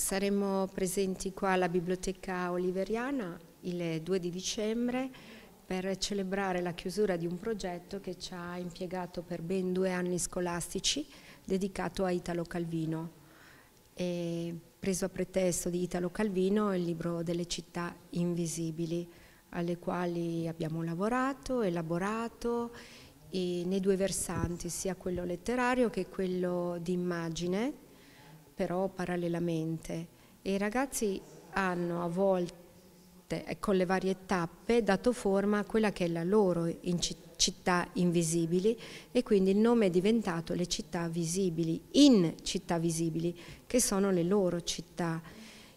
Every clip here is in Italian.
saremo presenti qua alla Biblioteca Oliveriana il 2 di dicembre per celebrare la chiusura di un progetto che ci ha impiegato per ben due anni scolastici dedicato a Italo Calvino. E preso a pretesto di Italo Calvino il libro delle città invisibili alle quali abbiamo lavorato, elaborato nei due versanti, sia quello letterario che quello di immagine però parallelamente e i ragazzi hanno a volte eh, con le varie tappe dato forma a quella che è la loro città invisibili e quindi il nome è diventato le città visibili, in città visibili, che sono le loro città.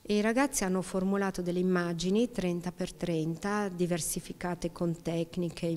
E I ragazzi hanno formulato delle immagini 30x30 diversificate con tecniche,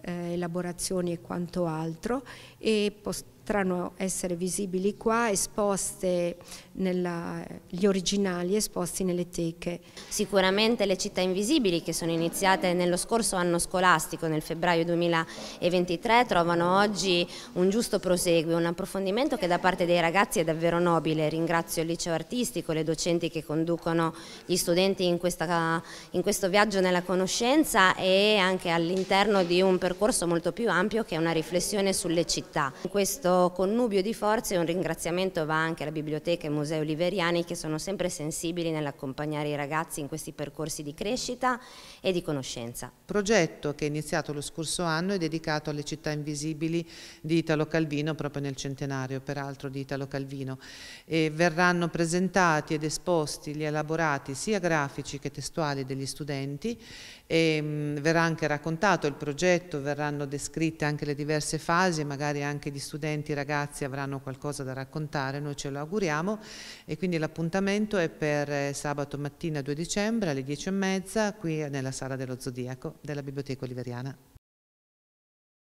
eh, elaborazioni e quanto altro e potranno essere visibili qua esposte nella, gli originali esposti nelle teche. Sicuramente le città invisibili che sono iniziate nello scorso anno scolastico nel febbraio 2023 trovano oggi un giusto proseguo, un approfondimento che da parte dei ragazzi è davvero nobile. Ringrazio il liceo artistico, le docenti che conducono gli studenti in, questa, in questo viaggio nella conoscenza e anche all'interno di un percorso percorso molto più ampio che è una riflessione sulle città. In questo connubio di forze un ringraziamento va anche alla Biblioteca e Museo Oliveriani che sono sempre sensibili nell'accompagnare i ragazzi in questi percorsi di crescita e di conoscenza. Progetto che è iniziato lo scorso anno è dedicato alle città invisibili di Italo Calvino, proprio nel centenario peraltro di Italo Calvino. E verranno presentati ed esposti gli elaborati sia grafici che testuali degli studenti e verrà anche raccontato il progetto progetto verranno descritte anche le diverse fasi, magari anche gli studenti, i ragazzi avranno qualcosa da raccontare, noi ce lo auguriamo e quindi l'appuntamento è per eh, sabato mattina 2 dicembre alle 10.30 qui nella sala dello Zodiaco della Biblioteca Oliveriana.